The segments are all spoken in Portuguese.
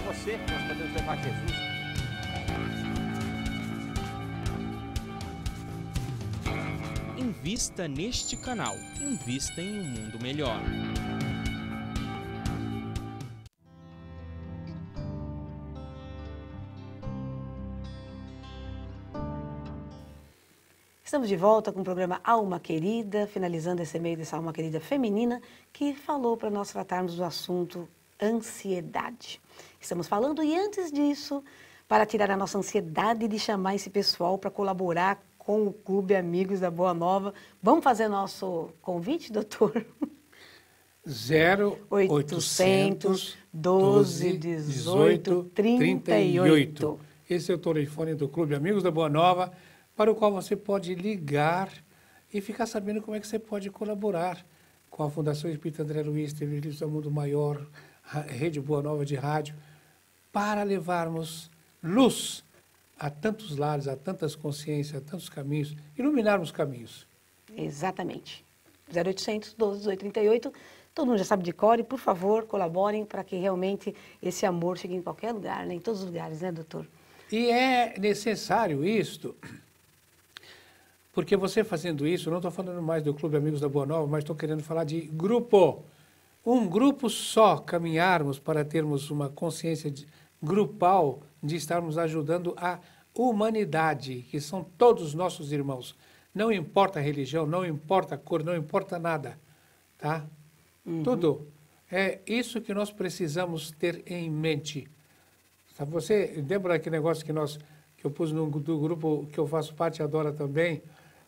com você, nós podemos levar Jesus Invista neste canal. Invista em um mundo melhor. Estamos de volta com o programa Alma Querida, finalizando esse e-mail dessa alma querida feminina que falou para nós tratarmos do assunto ansiedade. Estamos falando, e antes disso, para tirar a nossa ansiedade de chamar esse pessoal para colaborar com o Clube Amigos da Boa Nova, vamos fazer nosso convite, doutor? 0800 12 18 38. Esse é o telefone do Clube Amigos da Boa Nova, para o qual você pode ligar e ficar sabendo como é que você pode colaborar com a Fundação Espírita André Luiz, Teve Mundo Maior, Rede Boa Nova de Rádio, para levarmos luz a tantos lares, a tantas consciências, a tantos caminhos, iluminarmos caminhos. Exatamente. 0800 12 1838. Todo mundo já sabe de core, por favor, colaborem para que realmente esse amor chegue em qualquer lugar, né? em todos os lugares, né, doutor? E é necessário isto, porque você fazendo isso, não estou falando mais do Clube Amigos da Boa Nova, mas estou querendo falar de grupo um grupo só caminharmos para termos uma consciência de, grupal de estarmos ajudando a humanidade, que são todos nossos irmãos. Não importa a religião, não importa a cor, não importa nada, tá? Uhum. Tudo. É isso que nós precisamos ter em mente. Sabe, tá, você lembra daquele negócio que nós que eu pus no do grupo que eu faço parte, adora também,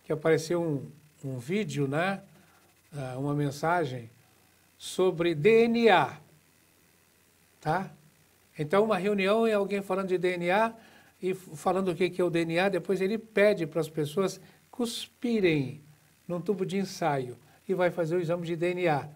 que apareceu um, um vídeo, né? Ah, uma mensagem sobre DNA. Tá? Então, uma reunião e alguém falando de DNA e falando o que é o DNA, depois ele pede para as pessoas cuspirem num tubo de ensaio e vai fazer o exame de DNA.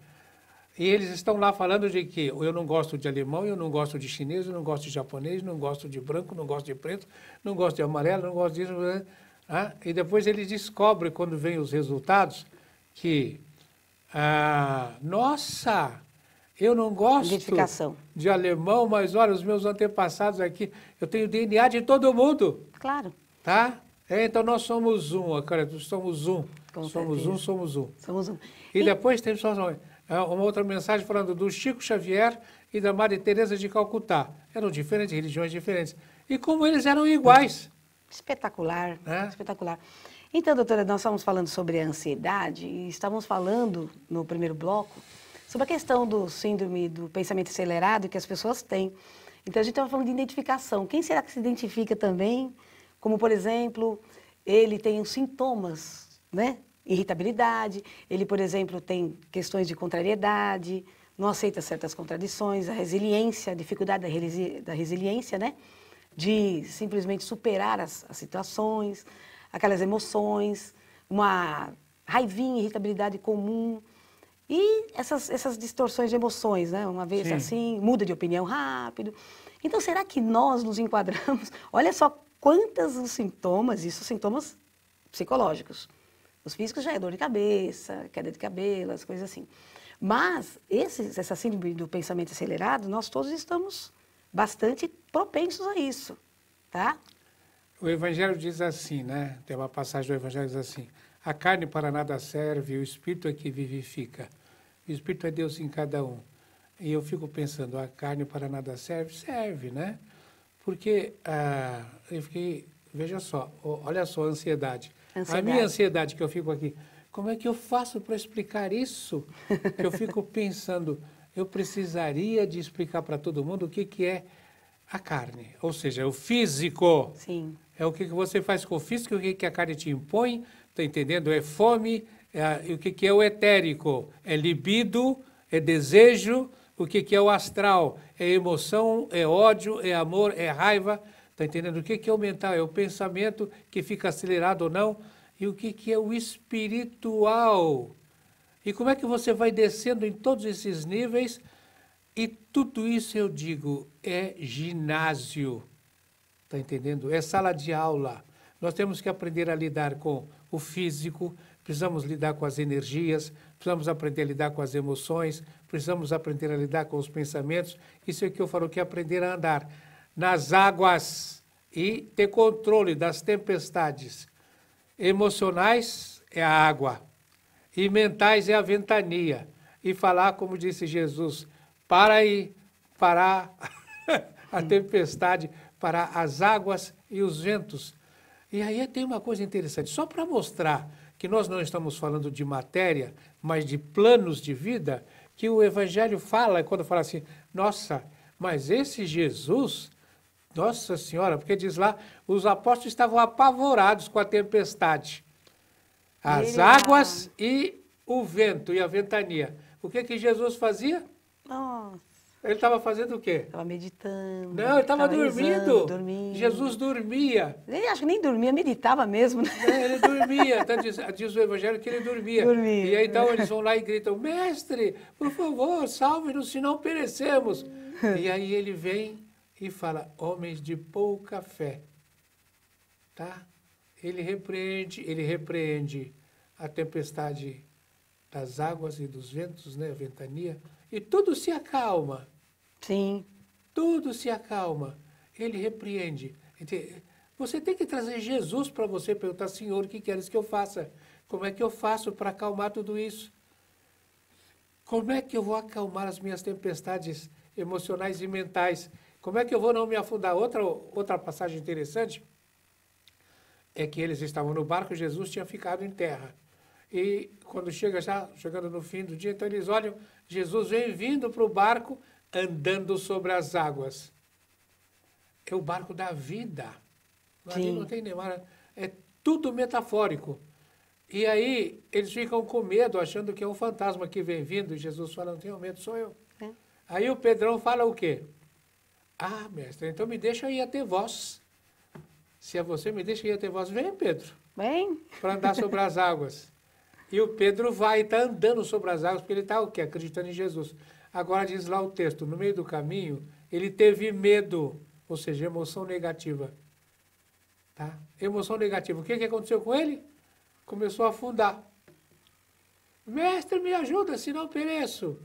E eles estão lá falando de que eu não gosto de alemão, eu não gosto de chinês, eu não gosto de japonês, não gosto de branco, não gosto de preto, não gosto de amarelo, não gosto disso. Né? Ah, e depois ele descobre, quando vem os resultados, que ah, nossa, eu não gosto de alemão, mas olha, os meus antepassados aqui, eu tenho DNA de todo mundo. Claro. Tá? É, então nós somos um, cara, somos um. Com somos certeza. um, somos um. Somos um. E, e... depois tem só uma é, outra mensagem falando do Chico Xavier e da Maria Teresa de Calcutá. Eram diferentes, religiões diferentes. E como eles eram iguais. Espetacular, né? espetacular. Então, doutora, nós estávamos falando sobre a ansiedade e estávamos falando no primeiro bloco sobre a questão do síndrome do pensamento acelerado que as pessoas têm. Então, a gente estava falando de identificação. Quem será que se identifica também? Como, por exemplo, ele tem os sintomas, né? Irritabilidade, ele, por exemplo, tem questões de contrariedade, não aceita certas contradições, a resiliência, a dificuldade da, resili da resiliência, né? De simplesmente superar as, as situações aquelas emoções, uma raivinha, irritabilidade comum. E essas, essas distorções de emoções, né? Uma vez Sim. assim, muda de opinião rápido. Então, será que nós nos enquadramos? Olha só quantos os sintomas, isso sintomas psicológicos. Os físicos já é dor de cabeça, queda de cabelo, as coisas assim. Mas esses, essa síndrome do pensamento acelerado, nós todos estamos bastante propensos a isso, tá? o Evangelho diz assim, né? Tem uma passagem do Evangelho que diz assim: a carne para nada serve, o Espírito é que vivifica. O Espírito é Deus em cada um. E eu fico pensando, a carne para nada serve? Serve, né? Porque ah, eu fiquei, veja só, olha só a ansiedade. ansiedade. A minha ansiedade que eu fico aqui, como é que eu faço para explicar isso? eu fico pensando, eu precisaria de explicar para todo mundo o que, que é a carne, ou seja, o físico. Sim é o que você faz com o físico, o que a carne te impõe, tá entendendo? É fome, é, o que é o etérico, é libido, é desejo, o que é o astral, é emoção, é ódio, é amor, é raiva, tá entendendo? O que é o mental, é o pensamento que fica acelerado ou não, e o que é o espiritual. E como é que você vai descendo em todos esses níveis? E tudo isso eu digo é ginásio. Está entendendo? É sala de aula. Nós temos que aprender a lidar com o físico, precisamos lidar com as energias, precisamos aprender a lidar com as emoções, precisamos aprender a lidar com os pensamentos. Isso é o que eu falo que é aprender a andar nas águas e ter controle das tempestades. Emocionais é a água, e mentais é a ventania. E falar, como disse Jesus, para aí, parar a tempestade, para as águas e os ventos. E aí tem uma coisa interessante, só para mostrar que nós não estamos falando de matéria, mas de planos de vida, que o Evangelho fala, quando fala assim, nossa, mas esse Jesus, nossa Senhora, porque diz lá, os apóstolos estavam apavorados com a tempestade, as Ele... águas e o vento e a ventania. O que que Jesus fazia? Nossa. Ele estava fazendo o quê? Estava meditando. Não, ele estava dormindo. dormindo. Jesus dormia. Nem, acho que nem dormia, meditava mesmo. Né? É, ele dormia. Então diz, diz, o Evangelho que ele dormia. dormia. E aí então eles vão lá e gritam: Mestre, por favor, salve-nos, senão perecemos. E aí ele vem e fala: Homens de pouca fé. Tá? Ele repreende, ele repreende a tempestade das águas e dos ventos, né, a ventania, e tudo se acalma. Sim. Tudo se acalma. Ele repreende. Você tem que trazer Jesus para você, perguntar, Senhor, o que queres que eu faça? Como é que eu faço para acalmar tudo isso? Como é que eu vou acalmar as minhas tempestades emocionais e mentais? Como é que eu vou não me afundar? Outra, outra passagem interessante é que eles estavam no barco, Jesus tinha ficado em terra. E quando chega já, chegando no fim do dia, então eles olham, Jesus vem vindo para o barco andando sobre as águas. É o barco da vida. É Sim. Ali não tem nem É tudo metafórico. E aí eles ficam com medo, achando que é um fantasma que vem vindo. E Jesus fala, não tenho medo, sou eu. É. Aí o Pedrão fala o quê? Ah, mestre, então me deixa ir até vós. Se é você, me deixa ir até vós. Vem, Pedro. Vem. Para andar sobre as águas. E o Pedro vai, está andando sobre as águas, porque ele está o quê? Acreditando em Jesus. Agora diz lá o texto, no meio do caminho, ele teve medo, ou seja, emoção negativa. Tá? Emoção negativa. O que, que aconteceu com ele? Começou a afundar. Mestre, me ajuda, senão pereço.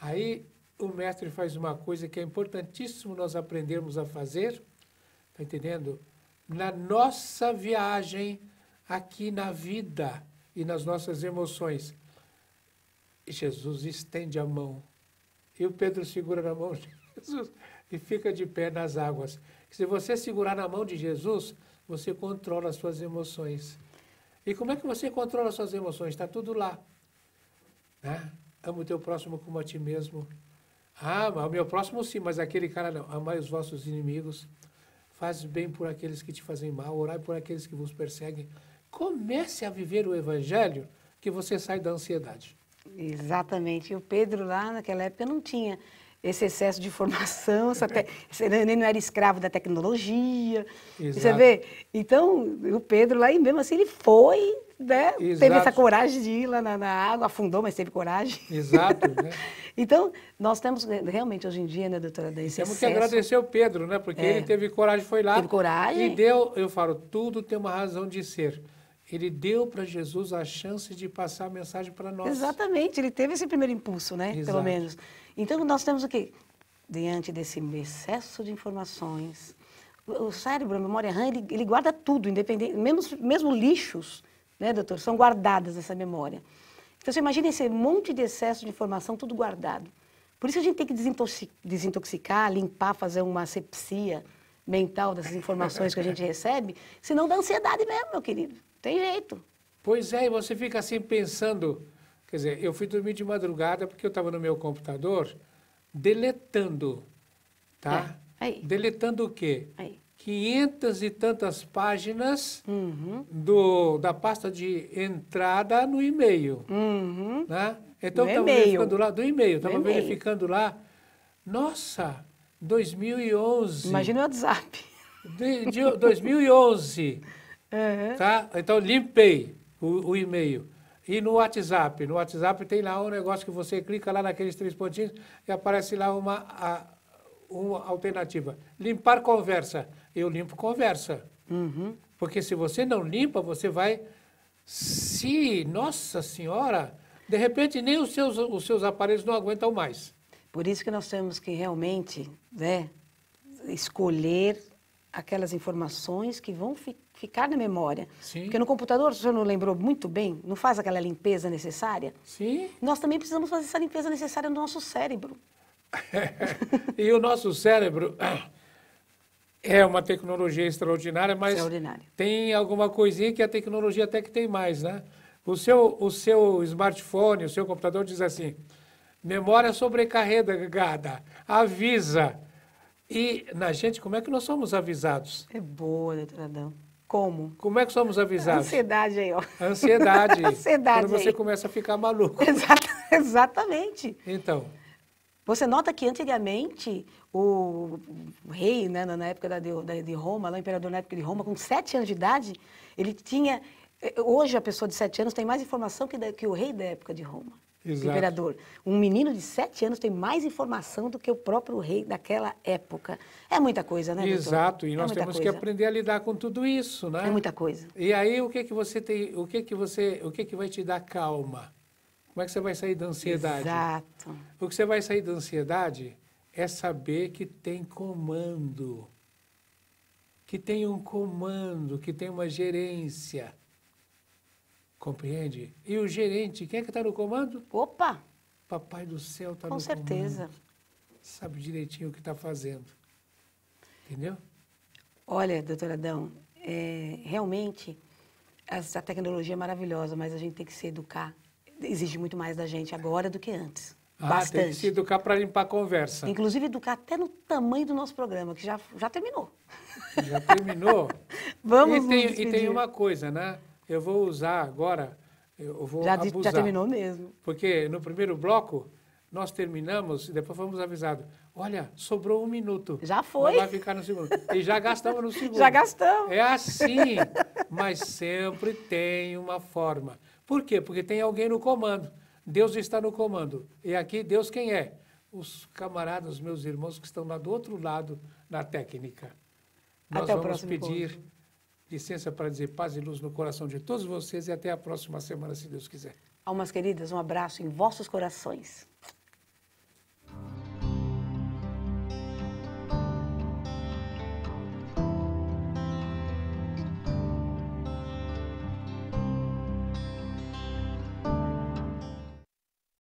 Aí o mestre faz uma coisa que é importantíssimo nós aprendermos a fazer, tá entendendo? Na nossa viagem aqui na vida e nas nossas emoções. Jesus estende a mão e o Pedro segura na mão de Jesus e fica de pé nas águas. Se você segurar na mão de Jesus, você controla as suas emoções. E como é que você controla as suas emoções? Está tudo lá. Né? Amo o teu próximo como a ti mesmo. Ah, o meu próximo sim, mas aquele cara não. Amai os vossos inimigos. Faz bem por aqueles que te fazem mal. Orai por aqueles que vos perseguem. Comece a viver o evangelho que você sai da ansiedade. Exatamente. E o Pedro lá naquela época não tinha esse excesso de informação, nem ele não era escravo da tecnologia. Exato. Você vê? Então, o Pedro lá, e mesmo assim ele foi, né? Exato. Teve essa coragem de ir lá na, na água, afundou, mas teve coragem. Exato. Né? então, nós temos né, realmente hoje em dia, né, doutora Daí? Temos excesso. que agradecer o Pedro, né? Porque é. ele teve coragem, foi lá. Teve coragem. E deu, eu falo, tudo tem uma razão de ser ele deu para Jesus a chance de passar a mensagem para nós. Exatamente, ele teve esse primeiro impulso, né? Exato. Pelo menos. Então nós temos o quê? Diante desse excesso de informações, o cérebro, a memória RAM, ele, ele guarda tudo, independente, mesmo, mesmo lixos, né, doutor, são guardadas nessa memória. Então você imagina esse monte de excesso de informação, tudo guardado. Por isso a gente tem que desintoxicar, limpar, fazer uma asepsia mental dessas informações que a gente recebe, senão dá ansiedade mesmo, meu querido. Tem jeito. Pois é, e você fica assim pensando. Quer dizer, eu fui dormir de madrugada porque eu estava no meu computador deletando, tá? É, deletando o quê? Aí. 500 e tantas páginas uhum. do, da pasta de entrada no e-mail. Uhum. Né? Então, estava verificando lá, do e-mail, estava verificando lá, nossa, 2011. Imagina o WhatsApp. De, de 2011. Uhum. Tá? Então, limpei o, o e-mail. E no WhatsApp, no WhatsApp tem lá um negócio que você clica lá naqueles três pontinhos e aparece lá uma, a, uma alternativa. Limpar conversa. Eu limpo conversa. Uhum. Porque se você não limpa, você vai se, nossa senhora, de repente nem os seus, os seus aparelhos não aguentam mais. Por isso que nós temos que realmente né, escolher aquelas informações que vão ficar ficar na memória. Sim. Porque no computador, se o senhor não lembrou muito bem, não faz aquela limpeza necessária. Sim. Nós também precisamos fazer essa limpeza necessária no nosso cérebro. e o nosso cérebro é uma tecnologia extraordinária, mas extraordinária. tem alguma coisinha que a tecnologia até que tem mais, né? O seu, o seu smartphone, o seu computador diz assim, memória sobrecarregada, avisa. E na gente, como é que nós somos avisados? É boa, doutor Adão. Como? Como é que somos avisados? Ansiedade aí, ó. Ansiedade. Ansiedade. Quando você aí. começa a ficar maluco. Exata, exatamente. Então. Você nota que antigamente o rei, né, na época da, de, de Roma, lá, o imperador na época de Roma, com sete anos de idade, ele tinha. Eh, hoje a pessoa de sete anos tem mais informação que, que o rei da época de Roma. Exato. imperador. Um menino de sete anos tem mais informação do que o próprio rei daquela época. É muita coisa, né, doutor? Exato, e é nós temos coisa. que aprender a lidar com tudo isso, né? É muita coisa. E aí o que que você tem, o que que você, o que que vai te dar calma? Como é que você vai sair da ansiedade? Exato. O que você vai sair da ansiedade é saber que tem comando. Que tem um comando, que tem uma gerência Compreende? E o gerente, quem é que está no comando? Opa! Papai do céu está no comando. Com certeza. Sabe direitinho o que está fazendo. Entendeu? Olha, doutor Adão, é, realmente a tecnologia é maravilhosa, mas a gente tem que se educar. Exige muito mais da gente agora do que antes. Ah, Bastante. tem que se educar para limpar a conversa. Inclusive, educar até no tamanho do nosso programa, que já, já terminou. Já terminou? Vamos e tem, nos E tem uma coisa, né? Eu vou usar agora, eu vou já, abusar. Já terminou mesmo. Porque no primeiro bloco nós terminamos e depois fomos avisados. Olha, sobrou um minuto. Já foi. Vai ficar no segundo. E já gastamos no segundo. Já gastamos. É assim, mas sempre tem uma forma. Por quê? Porque tem alguém no comando. Deus está no comando. E aqui, Deus quem é? Os camaradas, meus irmãos que estão lá do outro lado na técnica. Nós Até vamos o próximo pedir licença para dizer paz e luz no coração de todos vocês e até a próxima semana, se Deus quiser. Almas queridas, um abraço em vossos corações.